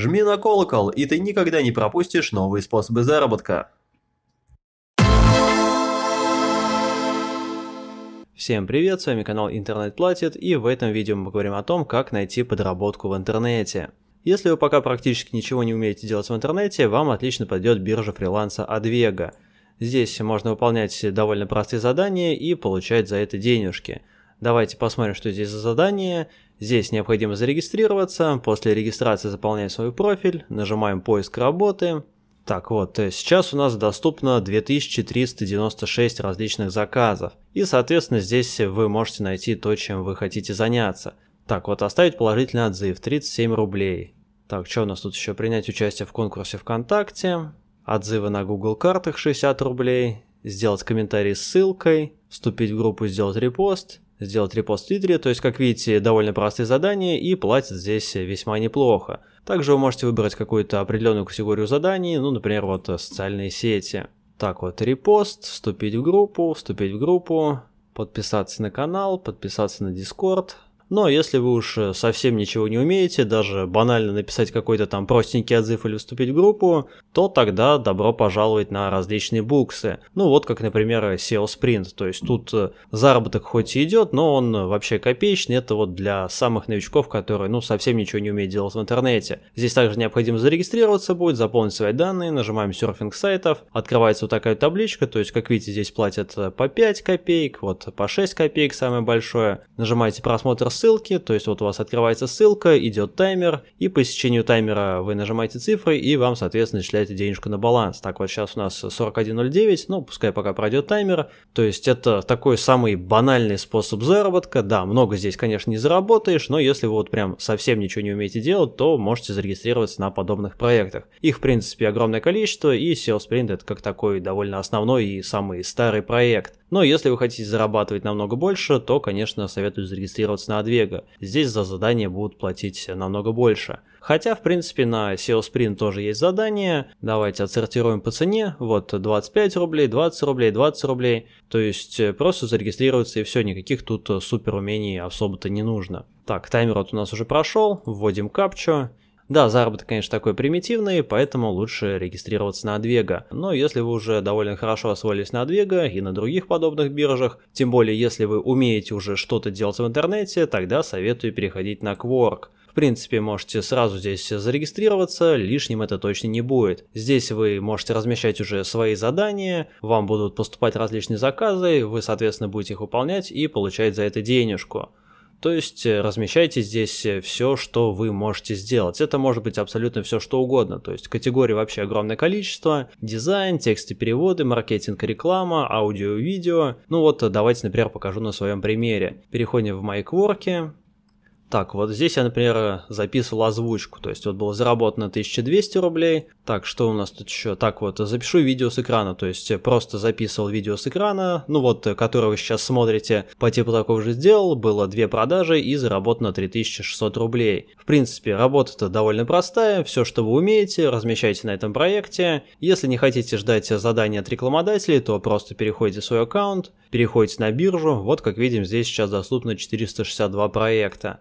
Жми на колокол, и ты никогда не пропустишь новые способы заработка. Всем привет, с вами канал Интернет Платит, и в этом видео мы поговорим о том, как найти подработку в интернете. Если вы пока практически ничего не умеете делать в интернете, вам отлично подойдет биржа фриланса Advega. Здесь можно выполнять довольно простые задания и получать за это денежки – Давайте посмотрим, что здесь за задание. Здесь необходимо зарегистрироваться. После регистрации заполняем свой профиль. Нажимаем «Поиск работы». Так вот, э, сейчас у нас доступно 2396 различных заказов. И, соответственно, здесь вы можете найти то, чем вы хотите заняться. Так, вот оставить положительный отзыв, 37 рублей. Так, что у нас тут еще? Принять участие в конкурсе ВКонтакте. Отзывы на Google картах 60 рублей. Сделать комментарий с ссылкой. Вступить в группу, сделать репост сделать репост в Твиттере, то есть, как видите, довольно простые задания и платят здесь весьма неплохо. Также вы можете выбрать какую-то определенную категорию заданий, ну, например, вот социальные сети. Так вот, репост, вступить в группу, вступить в группу, подписаться на канал, подписаться на Дискорд. Но если вы уж э, совсем ничего не умеете, даже банально написать какой-то там простенький отзыв или вступить в группу, то тогда добро пожаловать на различные буксы. Ну вот как, например, SEO Sprint. То есть тут э, заработок хоть и идет, но он вообще копеечный. Это вот для самых новичков, которые ну совсем ничего не умеют делать в интернете. Здесь также необходимо зарегистрироваться будет, заполнить свои данные, нажимаем серфинг сайтов, открывается вот такая табличка, то есть как видите здесь платят э, по 5 копеек, вот по 6 копеек самое большое. Нажимаете просмотр ссылки, то есть вот у вас открывается ссылка, идет таймер, и по истечению таймера вы нажимаете цифры, и вам, соответственно, начисляете денежку на баланс. Так вот сейчас у нас 41.09, ну, пускай пока пройдет таймер, то есть это такой самый банальный способ заработка, да, много здесь, конечно, не заработаешь, но если вы вот прям совсем ничего не умеете делать, то можете зарегистрироваться на подобных проектах. Их, в принципе, огромное количество, и SEO Sprint это как такой довольно основной и самый старый проект. Но если вы хотите зарабатывать намного больше, то, конечно, советую зарегистрироваться на Advega. Здесь за задание будут платить намного больше. Хотя, в принципе, на SEO Sprint тоже есть задание. Давайте отсортируем по цене. Вот 25 рублей, 20 рублей, 20 рублей. То есть э, просто зарегистрироваться и все, никаких тут э, супер умений особо-то не нужно. Так, таймер вот у нас уже прошел, вводим капчу. Да, заработок, конечно, такой примитивный, поэтому лучше регистрироваться на Адвега. Но если вы уже довольно хорошо освоились на Адвега и на других подобных биржах, тем более если вы умеете уже что-то делать в интернете, тогда советую переходить на Quark. В принципе, можете сразу здесь зарегистрироваться, лишним это точно не будет. Здесь вы можете размещать уже свои задания, вам будут поступать различные заказы, вы, соответственно, будете их выполнять и получать за это денежку. То есть э, размещайте здесь э, все, что вы можете сделать. Это может быть абсолютно все, что угодно. То есть категорий вообще огромное количество. Дизайн, тексты, переводы, маркетинг, реклама, аудио, видео. Ну вот э, давайте, например, покажу на своем примере. Переходим в MyQuark. Так, вот здесь я, например, записывал озвучку, то есть вот было заработано 1200 рублей. Так, что у нас тут еще? Так, вот запишу видео с экрана, то есть просто записывал видео с экрана, ну вот, которое вы сейчас смотрите, по типу такого же сделал, было две продажи и заработано 3600 рублей. В принципе, работа-то довольно простая, все, что вы умеете, размещайте на этом проекте. Если не хотите ждать задания от рекламодателей, то просто переходите в свой аккаунт, переходите на биржу, вот как видим, здесь сейчас доступно 462 проекта.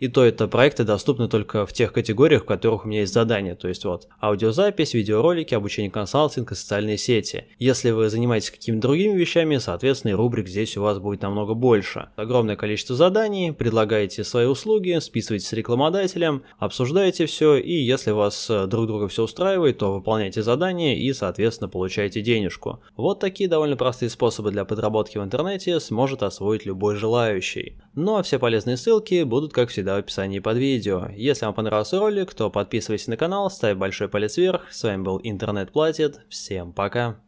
И то это проекты доступны только в тех категориях, в которых у меня есть задания, то есть вот аудиозапись, видеоролики, обучение консалтинга, социальные сети. Если вы занимаетесь какими-то другими вещами, соответственно, и рубрик здесь у вас будет намного больше. Огромное количество заданий, предлагаете свои услуги, списываетесь с рекламодателем, обсуждаете все, и если вас э, друг друга все устраивает, то выполняете задание и, соответственно, получаете денежку. Вот такие довольно простые способы для подработки в интернете сможет освоить любой желающий. Ну а все полезные ссылки будут, как всегда, в описании под видео. Если вам понравился ролик, то подписывайся на канал, ставь большой палец вверх. С вами был Интернет Платит. Всем пока.